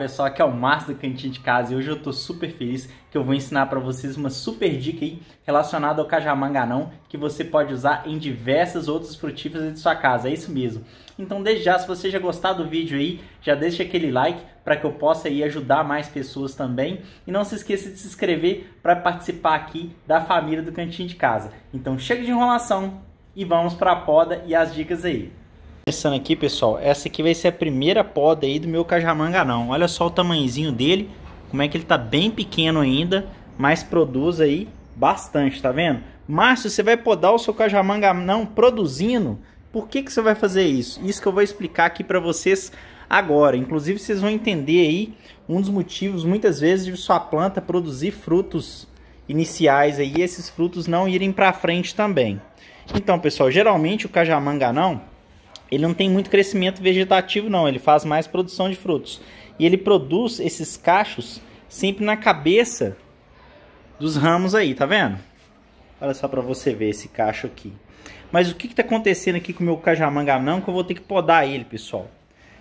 pessoal, aqui é o Márcio do Cantinho de Casa e hoje eu tô super feliz que eu vou ensinar para vocês uma super dica aí relacionada ao cajamanganão que você pode usar em diversas outras frutíferas de sua casa, é isso mesmo. Então desde já, se você já gostar do vídeo aí, já deixa aquele like para que eu possa aí ajudar mais pessoas também. E não se esqueça de se inscrever para participar aqui da família do Cantinho de Casa. Então chega de enrolação e vamos para a poda e as dicas aí. Começando aqui, pessoal, essa aqui vai ser a primeira poda aí do meu não. Olha só o tamanhozinho dele, como é que ele tá bem pequeno ainda, mas produz aí bastante, tá vendo? Márcio, você vai podar o seu não produzindo? Por que, que você vai fazer isso? Isso que eu vou explicar aqui para vocês agora. Inclusive, vocês vão entender aí um dos motivos, muitas vezes, de sua planta produzir frutos iniciais aí, esses frutos não irem para frente também. Então, pessoal, geralmente o não ele não tem muito crescimento vegetativo, não. Ele faz mais produção de frutos. E ele produz esses cachos sempre na cabeça dos ramos aí, tá vendo? Olha só para você ver esse cacho aqui. Mas o que está acontecendo aqui com o meu cajamanga não, que eu vou ter que podar ele, pessoal.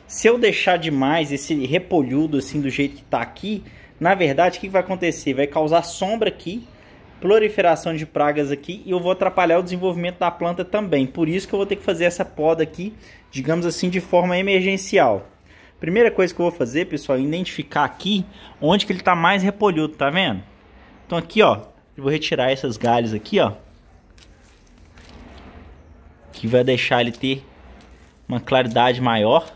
Se eu deixar demais esse repolhudo assim do jeito que está aqui, na verdade o que vai acontecer? Vai causar sombra aqui, proliferação de pragas aqui e eu vou atrapalhar o desenvolvimento da planta também. Por isso que eu vou ter que fazer essa poda aqui, digamos assim, de forma emergencial. Primeira coisa que eu vou fazer, pessoal, é identificar aqui onde que ele está mais repolhudo, tá vendo? Então aqui, ó, eu vou retirar essas galhas aqui, ó. Que vai deixar ele ter uma claridade maior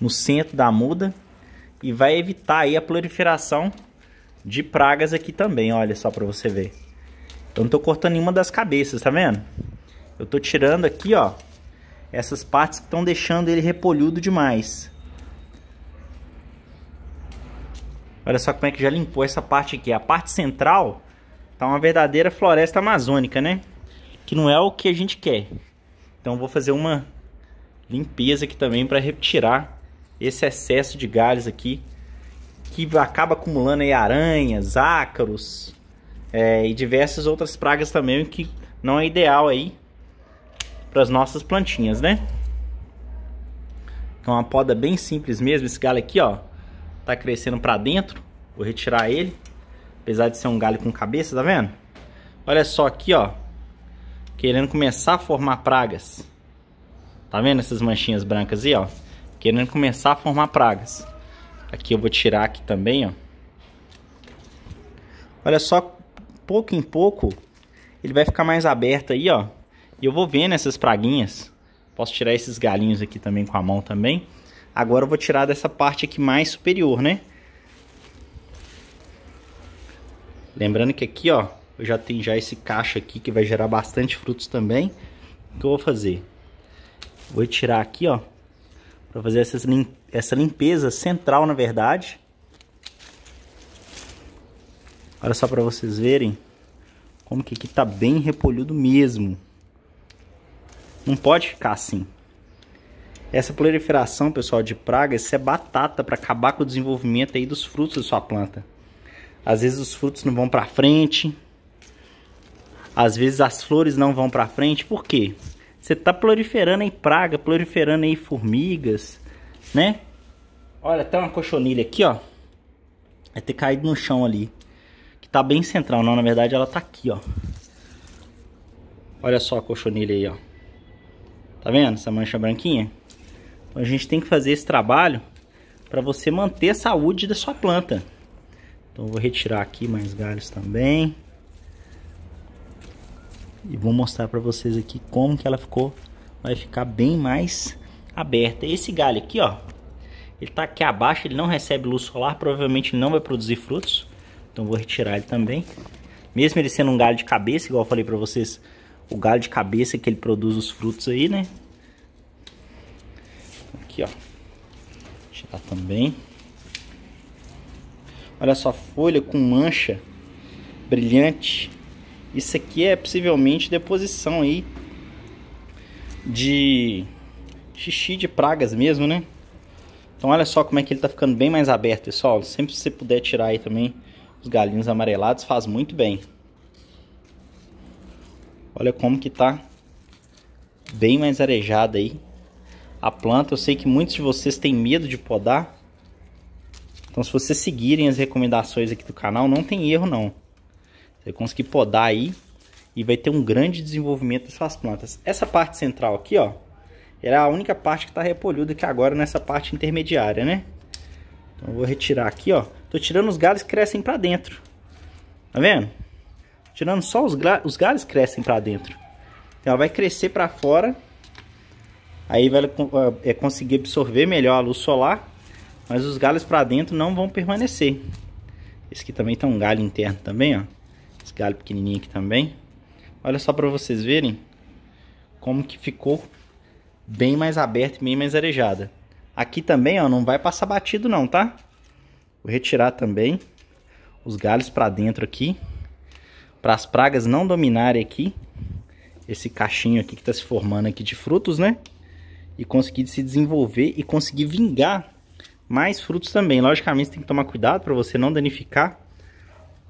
no centro da muda e vai evitar aí a proliferação de pragas aqui também, olha só pra você ver. Eu não tô cortando nenhuma das cabeças, tá vendo? Eu tô tirando aqui, ó, essas partes que estão deixando ele repolhudo demais. Olha só como é que já limpou essa parte aqui. A parte central tá uma verdadeira floresta amazônica, né? Que não é o que a gente quer. Então vou fazer uma limpeza aqui também para retirar esse excesso de galhos aqui que acaba acumulando aí aranhas, ácaros é, e diversas outras pragas também que não é ideal aí para as nossas plantinhas, né? É uma poda bem simples mesmo. Esse galho aqui, ó, tá crescendo para dentro. Vou retirar ele, apesar de ser um galho com cabeça, tá vendo? Olha só aqui, ó, querendo começar a formar pragas. Tá vendo essas manchinhas brancas aí, ó? Querendo começar a formar pragas. Aqui eu vou tirar aqui também, ó. Olha só, pouco em pouco, ele vai ficar mais aberto aí, ó. E eu vou vendo essas praguinhas. Posso tirar esses galinhos aqui também com a mão também. Agora eu vou tirar dessa parte aqui mais superior, né? Lembrando que aqui, ó, eu já tenho já esse caixa aqui que vai gerar bastante frutos também. O que eu vou fazer? Vou tirar aqui, ó, para fazer essas, essa limpeza central, na verdade. Olha só para vocês verem como que aqui tá bem repolhido mesmo. Não pode ficar assim. Essa proliferação, pessoal, de pragas, isso é batata para acabar com o desenvolvimento aí dos frutos da sua planta. Às vezes os frutos não vão para frente, às vezes as flores não vão para frente. Por quê? Você tá proliferando em praga, proliferando em formigas, né? Olha, tem uma cochonilha aqui, ó. Vai ter caído no chão ali. Que tá bem central, não. Na verdade, ela tá aqui, ó. Olha só a cochonilha aí, ó. Tá vendo essa mancha branquinha? Então a gente tem que fazer esse trabalho para você manter a saúde da sua planta. Então vou retirar aqui mais galhos também e vou mostrar para vocês aqui como que ela ficou, vai ficar bem mais aberta. Esse galho aqui, ó, ele tá aqui abaixo, ele não recebe luz solar, provavelmente não vai produzir frutos, então vou retirar ele também. Mesmo ele sendo um galho de cabeça, igual eu falei para vocês, o galho de cabeça que ele produz os frutos aí, né? Aqui, ó. Tirar também. Olha só, folha com mancha brilhante isso aqui é possivelmente deposição aí de xixi de pragas mesmo, né? Então olha só como é que ele tá ficando bem mais aberto, pessoal. Sempre se você puder tirar aí também os galinhos amarelados, faz muito bem. Olha como que tá bem mais arejada aí a planta. Eu sei que muitos de vocês têm medo de podar. Então se vocês seguirem as recomendações aqui do canal, não tem erro não. Você conseguir podar aí e vai ter um grande desenvolvimento das suas plantas. Essa parte central aqui, ó, era a única parte que está repolhuda que agora nessa parte intermediária, né? Então eu vou retirar aqui, ó. Tô tirando os galhos que crescem para dentro. Tá vendo? Tirando só os, os galhos crescem para dentro. Então ela vai crescer para fora. Aí vai é, é, conseguir absorver melhor a luz solar. Mas os galhos para dentro não vão permanecer. Esse aqui também tem tá um galho interno também, ó. Esse galho pequenininho aqui também. Olha só para vocês verem como que ficou bem mais aberto, e bem mais arejada. Aqui também, ó, não vai passar batido não, tá? Vou retirar também os galhos para dentro aqui, para as pragas não dominarem aqui esse cachinho aqui que está se formando aqui de frutos, né? E conseguir se desenvolver e conseguir vingar mais frutos também. Logicamente, tem que tomar cuidado para você não danificar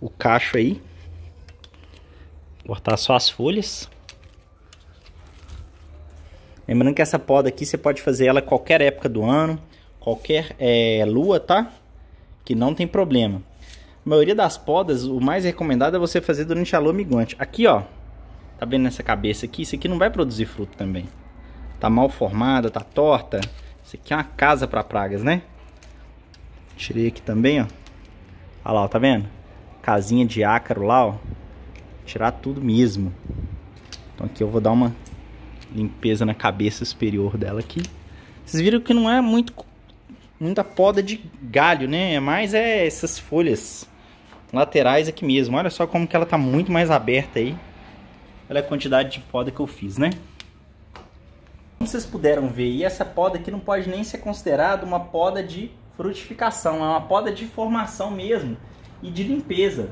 o cacho aí, Cortar só as folhas. Lembrando que essa poda aqui você pode fazer ela qualquer época do ano, qualquer é, lua, tá? Que não tem problema. A maioria das podas, o mais recomendado é você fazer durante a lua minguante. Aqui, ó. Tá vendo essa cabeça aqui? Isso aqui não vai produzir fruto também. Tá mal formada, tá torta. Isso aqui é uma casa para pragas, né? Tirei aqui também, ó. Olha lá, ó, tá vendo? Casinha de ácaro lá, ó. Tirar tudo mesmo. Então aqui eu vou dar uma limpeza na cabeça superior dela aqui. Vocês viram que não é muito muita poda de galho, né? É Mais é essas folhas laterais aqui mesmo. Olha só como que ela tá muito mais aberta aí. Olha a quantidade de poda que eu fiz, né? Como vocês puderam ver, e essa poda aqui não pode nem ser considerada uma poda de frutificação, é uma poda de formação mesmo e de limpeza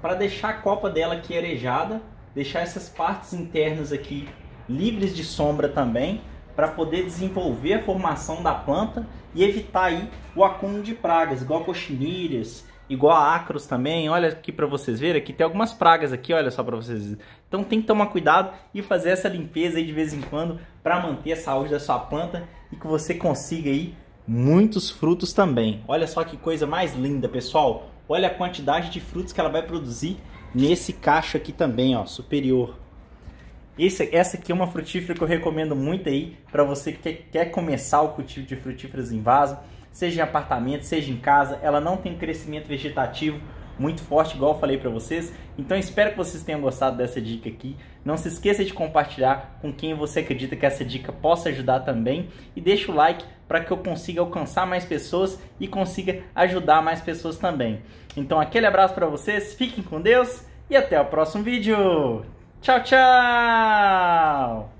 para deixar a copa dela aqui arejada, deixar essas partes internas aqui livres de sombra também, para poder desenvolver a formação da planta e evitar aí o acúmulo de pragas, igual cochinilhas, igual a acros também. Olha aqui para vocês verem, aqui tem algumas pragas aqui, olha só para vocês. Então tem que tomar cuidado e fazer essa limpeza aí de vez em quando para manter a saúde da sua planta e que você consiga aí muitos frutos também. Olha só que coisa mais linda, pessoal. Olha a quantidade de frutos que ela vai produzir nesse cacho aqui também, ó, superior. Esse, essa aqui é uma frutífera que eu recomendo muito aí para você que quer começar o cultivo de frutíferas em vaso, seja em apartamento, seja em casa. Ela não tem crescimento vegetativo, muito forte, igual eu falei para vocês. Então espero que vocês tenham gostado dessa dica aqui. Não se esqueça de compartilhar com quem você acredita que essa dica possa ajudar também e deixa o like para que eu consiga alcançar mais pessoas e consiga ajudar mais pessoas também. Então aquele abraço para vocês, fiquem com Deus e até o próximo vídeo. Tchau, tchau!